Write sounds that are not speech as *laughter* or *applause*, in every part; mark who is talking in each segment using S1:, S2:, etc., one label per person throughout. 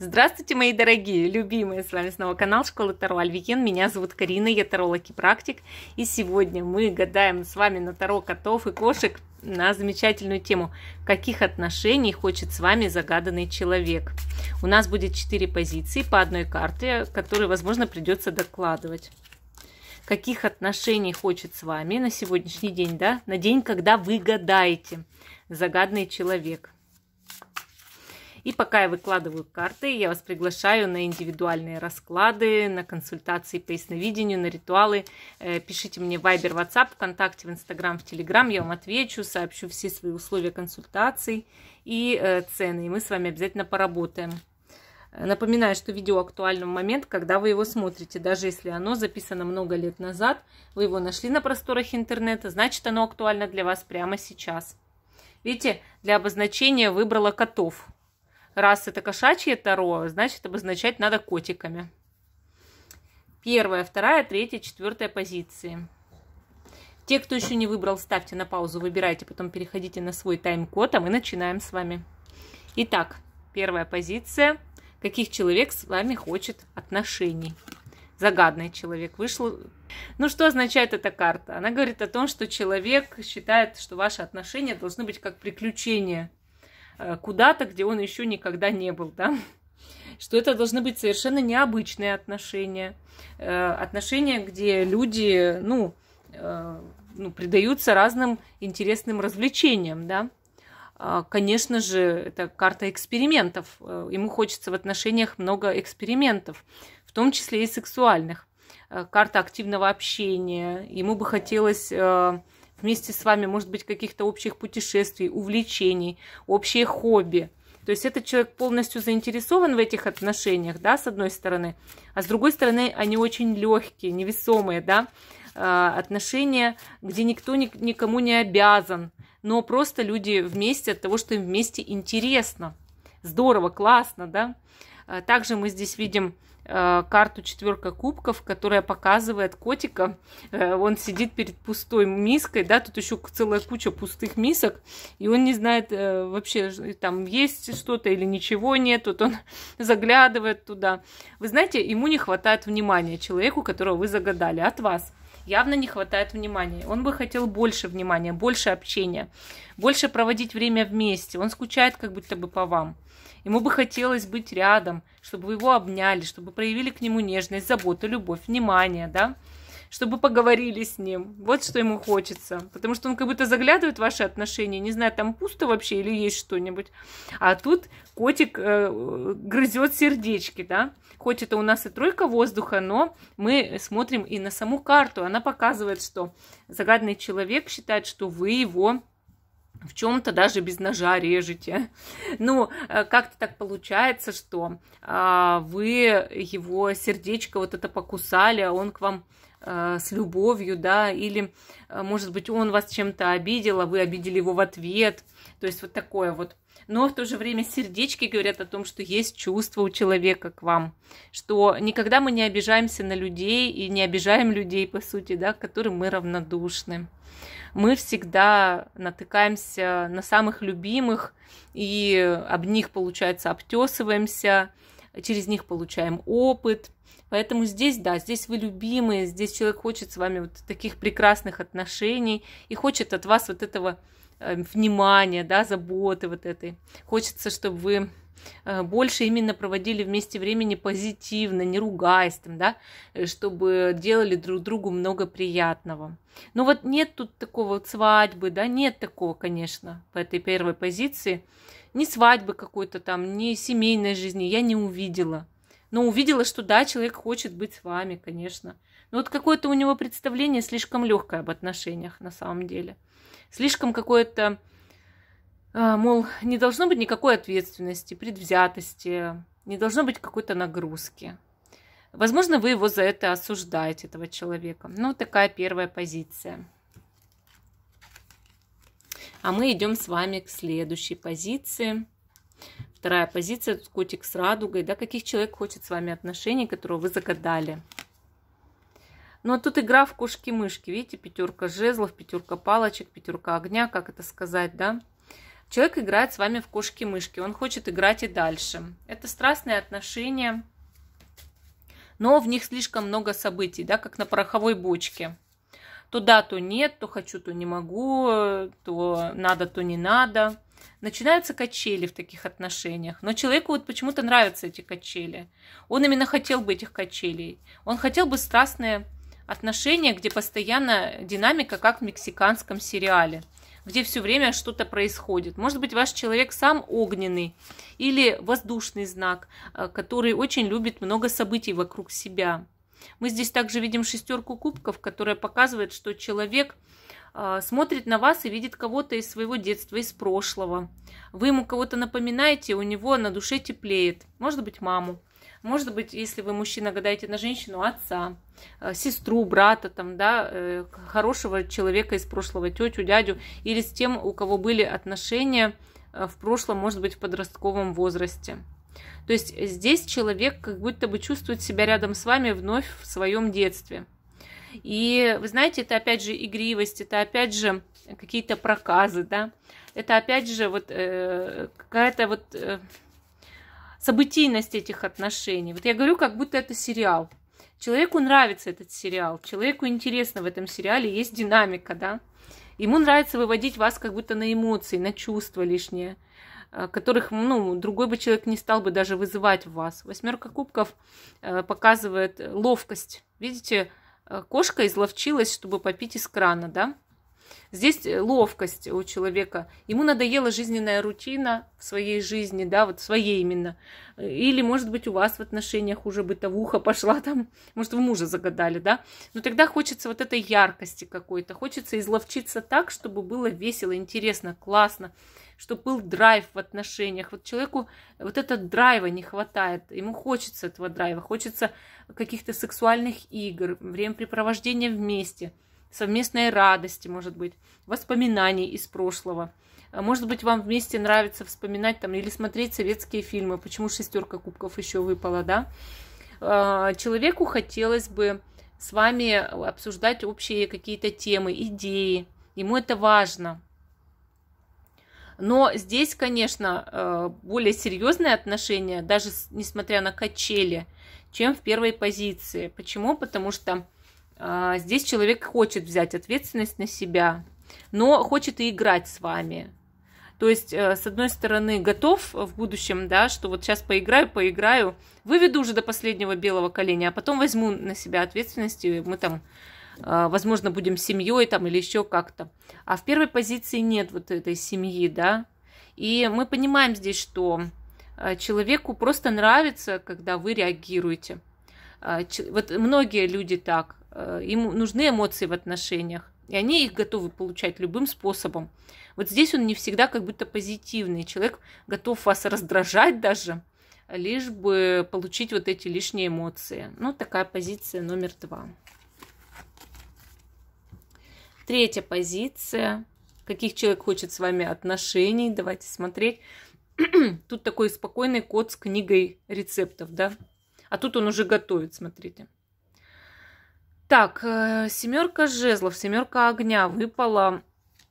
S1: Здравствуйте, мои дорогие, любимые, с вами снова канал Школы Таро Альвиен, меня зовут Карина, я таролог-практик, и сегодня мы гадаем с вами на Таро котов и кошек на замечательную тему, каких отношений хочет с вами загаданный человек. У нас будет 4 позиции по одной карте, которые, возможно, придется докладывать. Каких отношений хочет с вами на сегодняшний день, да, на день, когда вы гадаете, загаданный человек. И пока я выкладываю карты, я вас приглашаю на индивидуальные расклады, на консультации по ясновидению, на ритуалы. Э, пишите мне в Viber, WhatsApp, ВКонтакте, в Инстаграм, в Телеграм, Я вам отвечу, сообщу все свои условия консультаций и э, цены. И мы с вами обязательно поработаем. Напоминаю, что видео актуально в момент, когда вы его смотрите. Даже если оно записано много лет назад, вы его нашли на просторах интернета, значит оно актуально для вас прямо сейчас. Видите, для обозначения выбрала котов. Раз это кошачье таро, значит обозначать надо котиками. Первая, вторая, третья, четвертая позиции. Те, кто еще не выбрал, ставьте на паузу, выбирайте, потом переходите на свой тайм-код, а мы начинаем с вами. Итак, первая позиция. Каких человек с вами хочет отношений? Загадный человек вышел. Ну, что означает эта карта? Она говорит о том, что человек считает, что ваши отношения должны быть как приключения – Э, куда-то, где он еще никогда не был, да, что это должны быть совершенно необычные отношения, э, отношения, где люди, ну, э, ну, предаются разным интересным развлечениям, да. А, конечно же, это карта экспериментов. Ему хочется в отношениях много экспериментов, в том числе и сексуальных. Карта активного общения. Ему бы хотелось вместе с вами, может быть, каких-то общих путешествий, увлечений, общие хобби. То есть этот человек полностью заинтересован в этих отношениях, да, с одной стороны, а с другой стороны они очень легкие, невесомые, да, а, отношения, где никто никому не обязан, но просто люди вместе от того, что им вместе интересно. Здорово, классно, да? Э, также мы здесь видим э, карту четверка кубков, которая показывает котика. Э, он сидит перед пустой миской, да, тут еще целая куча пустых мисок, и он не знает вообще, там есть что-то или ничего нет, вот он *laughs* заглядывает туда. Вы знаете, ему не хватает внимания человеку, которого вы загадали, от вас явно не хватает внимания. Он бы хотел больше внимания, больше общения, больше проводить время вместе. Он скучает как будто бы по вам. Ему бы хотелось быть рядом, чтобы вы его обняли, чтобы проявили к нему нежность, заботу, любовь, внимание, да? чтобы поговорили с ним. Вот что ему хочется. Потому что он как будто заглядывает в ваши отношения, не знаю, там пусто вообще или есть что-нибудь. А тут котик э, грызет сердечки, да. Хоть это у нас и тройка воздуха, но мы смотрим и на саму карту. Она показывает, что загадный человек считает, что вы его в чем-то даже без ножа режете. Ну, э, как-то так получается, что а, вы его сердечко вот это покусали, а он к вам Э, с любовью, да, или, э, может быть, он вас чем-то обидел, а вы обидели его в ответ. То есть вот такое вот. Но в то же время сердечки говорят о том, что есть чувство у человека к вам, что никогда мы не обижаемся на людей и не обижаем людей, по сути, да, к которым мы равнодушны. Мы всегда натыкаемся на самых любимых и об них, получается, обтесываемся, через них получаем опыт. Поэтому здесь, да, здесь вы любимые, здесь человек хочет с вами вот таких прекрасных отношений и хочет от вас вот этого эм, внимания, да, заботы вот этой. Хочется, чтобы вы Э, больше именно проводили вместе времени позитивно, не ругаясь там, да, э, чтобы делали друг другу много приятного. Ну вот нет тут такого вот свадьбы, да, нет такого, конечно, в этой первой позиции. Ни свадьбы какой-то там, ни семейной жизни я не увидела. Но увидела, что да, человек хочет быть с вами, конечно. Но ну вот какое-то у него представление слишком легкое об отношениях на самом деле. Слишком какое-то а, мол, не должно быть никакой ответственности, предвзятости, не должно быть какой-то нагрузки. Возможно, вы его за это осуждаете, этого человека. Ну, такая первая позиция. А мы идем с вами к следующей позиции. Вторая позиция, тут котик с радугой, да, каких человек хочет с вами отношений, которого вы загадали. Ну, а тут игра в кошки-мышки, видите, пятерка жезлов, пятерка палочек, пятерка огня, как это сказать, да? Человек играет с вами в кошки-мышки, он хочет играть и дальше. Это страстные отношения, но в них слишком много событий, да, как на пороховой бочке. То да, то нет, то хочу, то не могу, то надо, то не надо. Начинаются качели в таких отношениях. Но человеку вот почему-то нравятся эти качели. Он именно хотел бы этих качелей. Он хотел бы страстные отношения, где постоянно динамика, как в мексиканском сериале – где все время что-то происходит. Может быть, ваш человек сам огненный или воздушный знак, э, который очень любит много событий вокруг себя. Мы здесь также видим шестерку кубков, которая показывает, что человек э, смотрит на вас и видит кого-то из своего детства, из прошлого. Вы ему кого-то напоминаете, у него на душе теплеет. Может быть, маму. Может быть, если вы мужчина гадаете на женщину, отца, э, сестру, брата, там, да, э, хорошего человека из прошлого, тетю, дядю, или с тем, у кого были отношения э, в прошлом, может быть, в подростковом возрасте. То есть здесь человек как будто бы чувствует себя рядом с вами вновь в своем детстве. И вы знаете, это опять же игривость, это опять же какие-то проказы, да, это опять же вот э, какая-то вот э, событийность этих отношений. Вот я говорю, как будто это сериал. Человеку нравится этот сериал, человеку интересно в этом сериале, есть динамика, да. Ему нравится выводить вас как будто на эмоции, на чувства лишние, э, которых, ну, другой бы человек не стал бы даже вызывать в вас. Восьмерка кубков э, показывает ловкость. Видите, э, кошка изловчилась, чтобы попить из крана, да? Здесь э, ловкость у человека. Ему надоела жизненная рутина в своей жизни, да, вот своей именно. Или, может быть, у вас в отношениях уже бытовуха *laughs* пошла там, может, вы мужа загадали, да. Но тогда хочется вот этой яркости какой-то, хочется изловчиться так, чтобы было весело, интересно, классно, чтобы был драйв в отношениях. Вот человеку вот этого драйва не хватает, ему хочется этого драйва, хочется каких-то сексуальных игр, времяпрепровождения вместе – совместной радости, может быть, воспоминаний из прошлого. А может быть, вам вместе нравится вспоминать там или смотреть советские фильмы, почему шестерка кубков еще выпала, да? А, человеку хотелось бы с вами обсуждать общие какие-то темы, идеи. Ему это важно. Но здесь, конечно, а, более серьезные отношения, даже несмотря на качели, чем в первой позиции. Почему? Потому что а, здесь человек хочет взять ответственность на себя, но хочет и играть с вами. То есть, э, с одной стороны, готов в будущем, да, что вот сейчас поиграю, поиграю, выведу уже до последнего белого коленя, а потом возьму на себя ответственность, и мы там, э, возможно, будем семьей там или еще как-то. А в первой позиции нет вот этой семьи, да. И мы понимаем здесь, что э, человеку просто нравится, когда вы реагируете. Вот многие люди так, им э, нужны эмоции в отношениях. И они их готовы получать любым способом. Вот здесь он не всегда как будто позитивный. Человек готов вас раздражать даже, лишь бы получить вот эти лишние эмоции. Ну, такая позиция номер два. Третья позиция. Каких человек хочет с вами отношений. Давайте смотреть. Тут такой спокойный код с книгой рецептов, да? А тут он уже готовит, смотрите. Так, э, семерка жезлов, семерка огня выпала.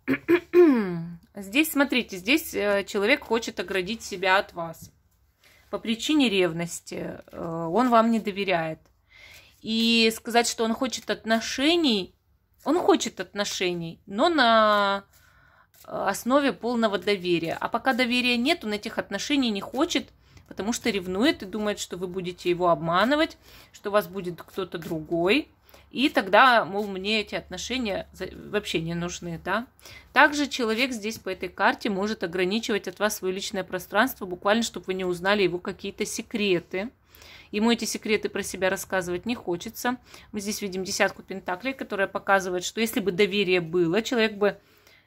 S1: *clears throat* Здесь, смотрите, здесь э, человек хочет оградить себя от вас. По причине ревности э, он вам не доверяет. И сказать, что он хочет отношений, он хочет отношений, но на основе полного доверия. А пока доверия нет, он этих отношений не хочет, потому что ревнует и думает, что вы будете его обманывать, что у вас будет кто-то другой – и тогда, мол, мне эти отношения вообще не нужны, да. Также человек здесь по этой карте может ограничивать от вас свое личное пространство, буквально, чтобы вы не узнали его какие-то секреты. Ему эти секреты про себя рассказывать не хочется. Мы здесь видим десятку пентаклей, которая показывает, что если бы доверие было, человек бы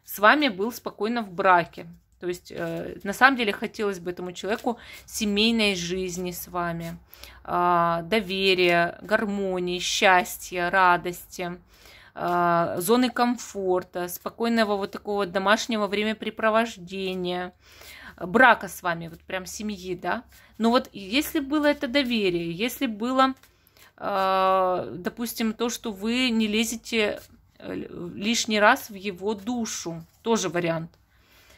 S1: с вами был спокойно в браке. То есть, э, на самом деле, хотелось бы этому человеку семейной жизни с вами, э, доверия, гармонии, счастья, радости, э, зоны комфорта, спокойного вот такого домашнего времяпрепровождения, брака с вами, вот прям семьи, да. Но вот если было это доверие, если было, э, допустим, то, что вы не лезете э, лишний раз в его душу, тоже вариант –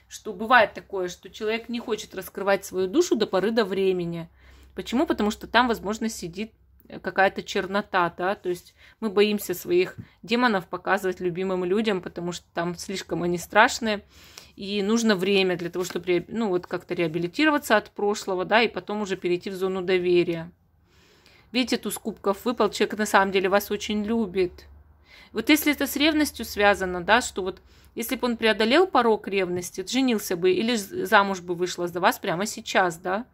S1: что бывает такое, что человек не хочет раскрывать свою душу до поры до времени. Почему? Потому что там, возможно, сидит э, какая-то чернота, да, то есть мы боимся своих демонов показывать любимым людям, потому что там слишком они страшные, и нужно время для того, чтобы, ну, вот как-то реабилитироваться от прошлого, да, и потом уже перейти в зону доверия. Видите, туз кубков выпал, человек на самом деле вас очень любит. Вот если это с ревностью связано, да, что вот если бы он преодолел порог ревности, женился бы или замуж бы вышла за вас прямо сейчас, да?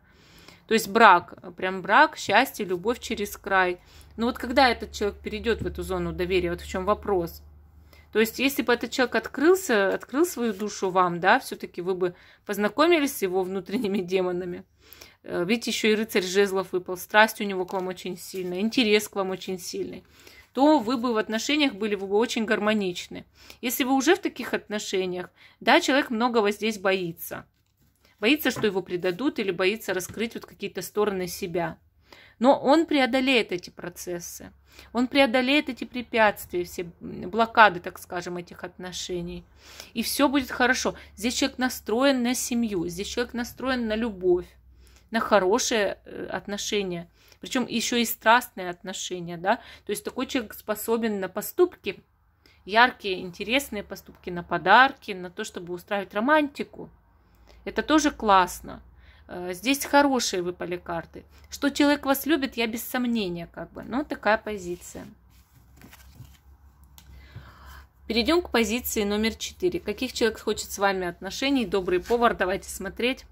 S1: То есть брак, прям брак, счастье, любовь через край. Но вот когда этот человек перейдет в эту зону доверия, вот в чем вопрос. То есть, если бы этот человек открылся, открыл свою душу вам, да, все-таки вы бы познакомились с его внутренними *laughs* демонами. Э, Видите, еще и рыцарь жезлов выпал, страсть у него к вам очень сильная, интерес к вам очень сильный то вы бы в отношениях были бы очень гармоничны. Если вы уже в таких отношениях, да, человек многого здесь боится. Боится, что его предадут или боится раскрыть вот какие-то стороны себя. Но он преодолеет эти процессы. Он преодолеет эти препятствия, все блокады, так скажем, этих отношений. И все будет хорошо. Здесь человек настроен на семью, здесь человек настроен на любовь, на хорошие э, отношения – причем еще и страстные отношения, да, то есть такой человек способен на поступки, яркие, интересные поступки, на подарки, на то, чтобы устраивать романтику. Это тоже классно. Э, здесь хорошие выпали карты. Что человек вас любит, я без сомнения, как бы. Но ну, такая позиция. Перейдем к позиции номер четыре. Каких человек хочет с вами отношений? Добрый повар, давайте смотреть.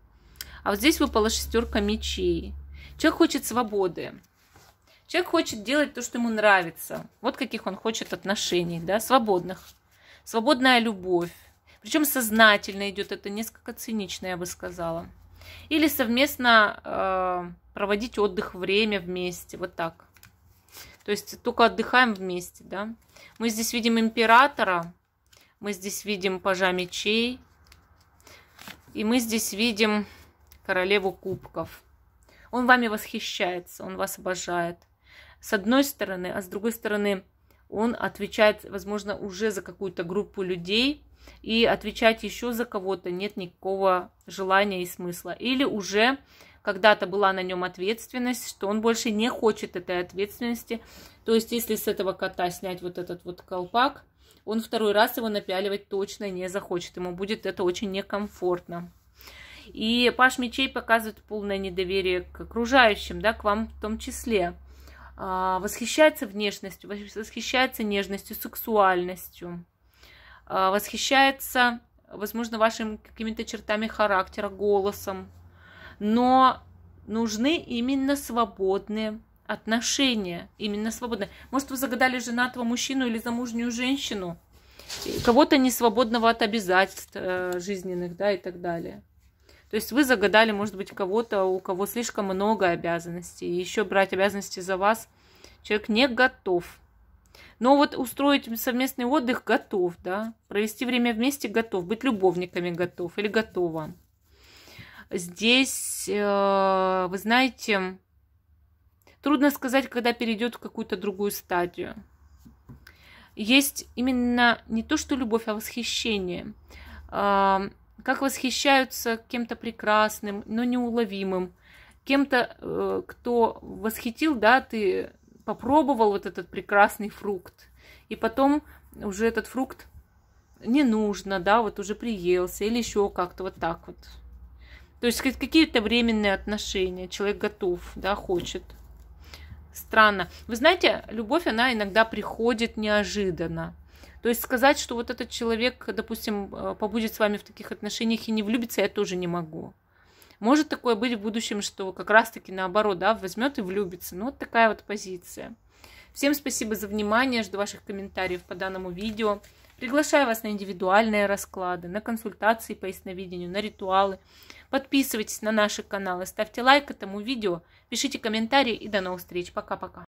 S1: А вот здесь выпала шестерка мечей. Человек хочет свободы. Человек хочет делать то, что ему нравится. Вот каких он хочет отношений, да, свободных. Свободная любовь. Причем сознательно идет это несколько цинично, я бы сказала. Или совместно э, проводить отдых, время вместе, вот так. То есть только отдыхаем вместе, да. Мы здесь видим императора, мы здесь видим пажа мечей, и мы здесь видим королеву кубков. Он вами восхищается, он вас обожает. С одной стороны, а с другой стороны, он отвечает, возможно, уже за какую-то группу людей, и отвечать еще за кого-то нет никакого желания и смысла. Или уже когда-то была на нем ответственность, что он больше не хочет этой ответственности. То есть, если с этого кота снять вот этот вот колпак, он второй раз его напяливать точно не захочет. Ему будет это очень некомфортно. И Паш Мечей показывает полное недоверие к окружающим, да, к вам в том числе. А, восхищается внешностью, восхищается нежностью, сексуальностью, а, восхищается, возможно, вашими какими-то чертами характера, голосом. Но нужны именно свободные отношения, именно свободные. Может, вы загадали женатого мужчину или замужнюю женщину, кого-то несвободного от обязательств э, жизненных, да, и так далее. То есть вы загадали, может быть, кого-то, у кого слишком много обязанностей. И еще брать обязанности за вас человек не готов. Но вот устроить совместный отдых готов, да, провести время вместе готов, быть любовниками готов или готова. Здесь, э, вы знаете, трудно сказать, когда перейдет в какую-то другую стадию. Есть именно не то, что любовь, а восхищение. Э, как восхищаются кем-то прекрасным, но неуловимым, кем-то, э, кто восхитил, да, ты попробовал вот этот прекрасный фрукт, и потом уже этот фрукт не нужно, да, вот уже приелся, или еще как-то вот так вот. То есть какие-то временные отношения, человек готов, да, хочет. Странно. Вы знаете, любовь, она иногда приходит неожиданно. То есть сказать, что вот этот человек, допустим, э, побудет с вами в таких отношениях и не влюбится, я тоже не могу. Может такое быть в будущем, что как раз-таки наоборот, да, возьмет и влюбится. Ну, вот такая вот позиция. Всем спасибо за внимание, жду ваших комментариев по данному видео. Приглашаю вас на индивидуальные расклады, на консультации по ясновидению, на ритуалы. Подписывайтесь на наши каналы, ставьте лайк этому видео, пишите комментарии и до новых встреч. Пока-пока.